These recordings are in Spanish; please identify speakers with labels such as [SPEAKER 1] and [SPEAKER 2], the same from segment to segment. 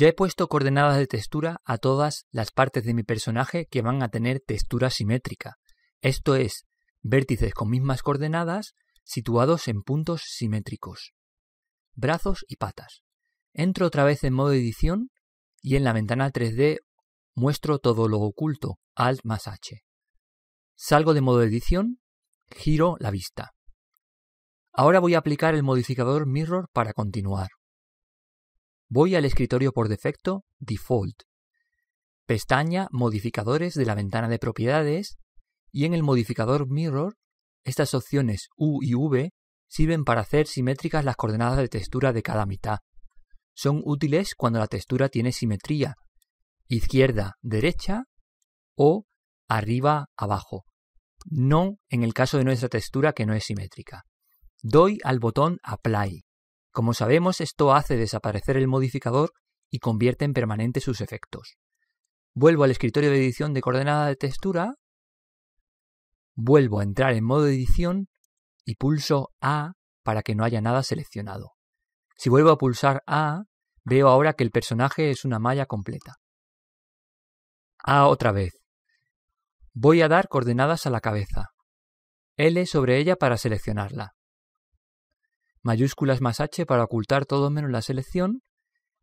[SPEAKER 1] Ya he puesto coordenadas de textura a todas las partes de mi personaje que van a tener textura simétrica, esto es, vértices con mismas coordenadas situados en puntos simétricos. Brazos y patas. Entro otra vez en modo edición y en la ventana 3D muestro todo lo oculto, Alt más H. Salgo de modo edición, giro la vista. Ahora voy a aplicar el modificador Mirror para continuar. Voy al escritorio por defecto, Default. Pestaña Modificadores de la ventana de propiedades y en el modificador Mirror, estas opciones U y V sirven para hacer simétricas las coordenadas de textura de cada mitad. Son útiles cuando la textura tiene simetría, izquierda, derecha o arriba, abajo. No en el caso de nuestra textura que no es simétrica. Doy al botón Apply. Como sabemos, esto hace desaparecer el modificador y convierte en permanente sus efectos. Vuelvo al escritorio de edición de coordenada de textura, vuelvo a entrar en modo edición y pulso A para que no haya nada seleccionado. Si vuelvo a pulsar A, veo ahora que el personaje es una malla completa. A otra vez. Voy a dar coordenadas a la cabeza. L sobre ella para seleccionarla mayúsculas más H para ocultar todo menos la selección,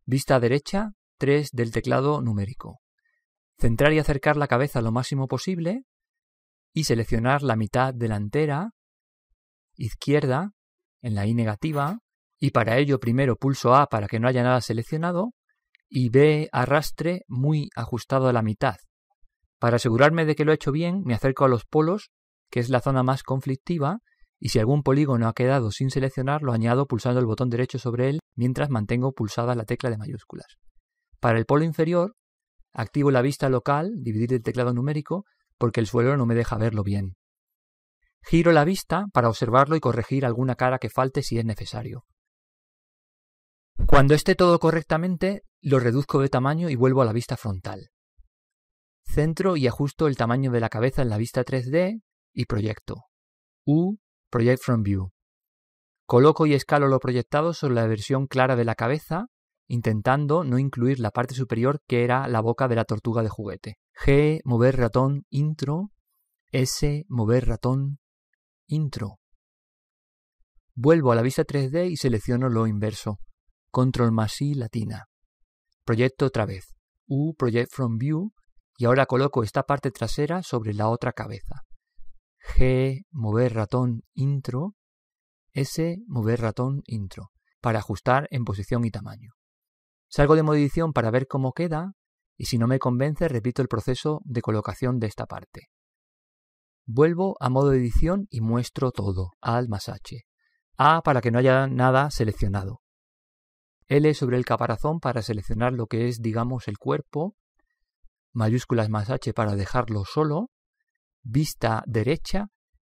[SPEAKER 1] vista derecha 3 del teclado numérico. Centrar y acercar la cabeza lo máximo posible y seleccionar la mitad delantera, izquierda, en la I negativa, y para ello primero pulso A para que no haya nada seleccionado y B arrastre muy ajustado a la mitad. Para asegurarme de que lo he hecho bien, me acerco a los polos, que es la zona más conflictiva, y si algún polígono ha quedado sin seleccionar lo añado pulsando el botón derecho sobre él mientras mantengo pulsada la tecla de mayúsculas. Para el polo inferior, activo la vista local, dividir el teclado numérico, porque el suelo no me deja verlo bien. Giro la vista para observarlo y corregir alguna cara que falte si es necesario. Cuando esté todo correctamente, lo reduzco de tamaño y vuelvo a la vista frontal. Centro y ajusto el tamaño de la cabeza en la vista 3D y proyecto. U, Project from View. Coloco y escalo lo proyectado sobre la versión clara de la cabeza, intentando no incluir la parte superior que era la boca de la tortuga de juguete. G, mover ratón, intro. S, mover ratón, intro. Vuelvo a la vista 3D y selecciono lo inverso. Control más I latina. Proyecto otra vez. U, Project from View, y ahora coloco esta parte trasera sobre la otra cabeza. G, mover ratón intro, S, mover ratón intro, para ajustar en posición y tamaño. Salgo de modo edición para ver cómo queda y si no me convence repito el proceso de colocación de esta parte. Vuelvo a modo edición y muestro todo, al más H. A para que no haya nada seleccionado. L sobre el caparazón para seleccionar lo que es, digamos, el cuerpo. Mayúsculas más H para dejarlo solo vista derecha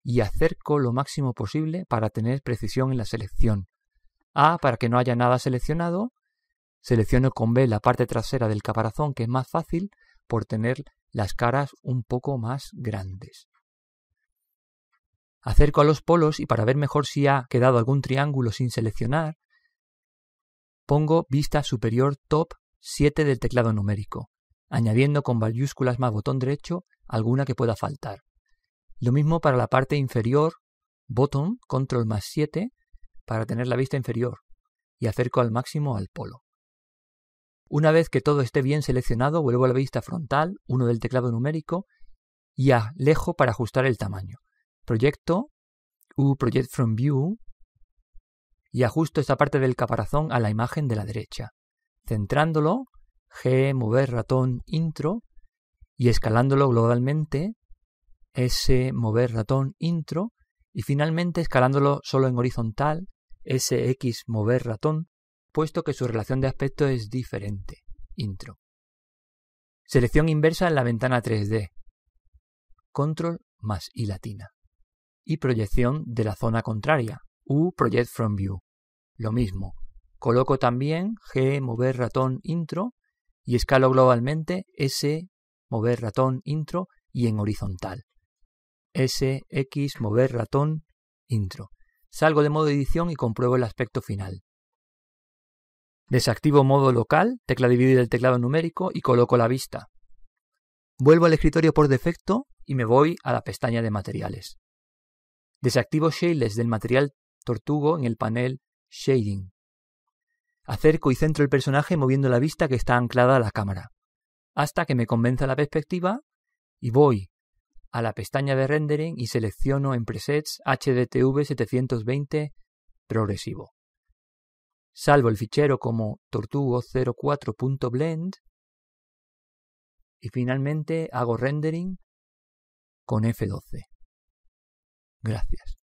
[SPEAKER 1] y acerco lo máximo posible para tener precisión en la selección. A para que no haya nada seleccionado. Selecciono con B la parte trasera del caparazón que es más fácil por tener las caras un poco más grandes. Acerco a los polos y para ver mejor si ha quedado algún triángulo sin seleccionar, pongo vista superior top 7 del teclado numérico, añadiendo con mayúsculas más botón derecho alguna que pueda faltar. Lo mismo para la parte inferior, bottom, control más 7, para tener la vista inferior, y acerco al máximo al polo. Una vez que todo esté bien seleccionado, vuelvo a la vista frontal, uno del teclado numérico, y a lejos para ajustar el tamaño. Proyecto, U Project from View, y ajusto esta parte del caparazón a la imagen de la derecha. Centrándolo, G, mover ratón, intro, y escalándolo globalmente, S mover ratón intro, y finalmente escalándolo solo en horizontal, SX mover ratón, puesto que su relación de aspecto es diferente, intro. Selección inversa en la ventana 3D. Control más y latina. Y proyección de la zona contraria. U Project from View. Lo mismo. Coloco también G mover ratón intro y escalo globalmente S mover ratón, intro y en horizontal. S, X, mover ratón, intro. Salgo de modo edición y compruebo el aspecto final. Desactivo modo local, tecla dividir del teclado numérico y coloco la vista. Vuelvo al escritorio por defecto y me voy a la pestaña de materiales. Desactivo shaders del material tortugo en el panel Shading. Acerco y centro el personaje moviendo la vista que está anclada a la cámara hasta que me convenza la perspectiva y voy a la pestaña de rendering y selecciono en presets HDTV 720 progresivo. Salvo el fichero como tortugo04.blend y finalmente hago rendering con F12. Gracias.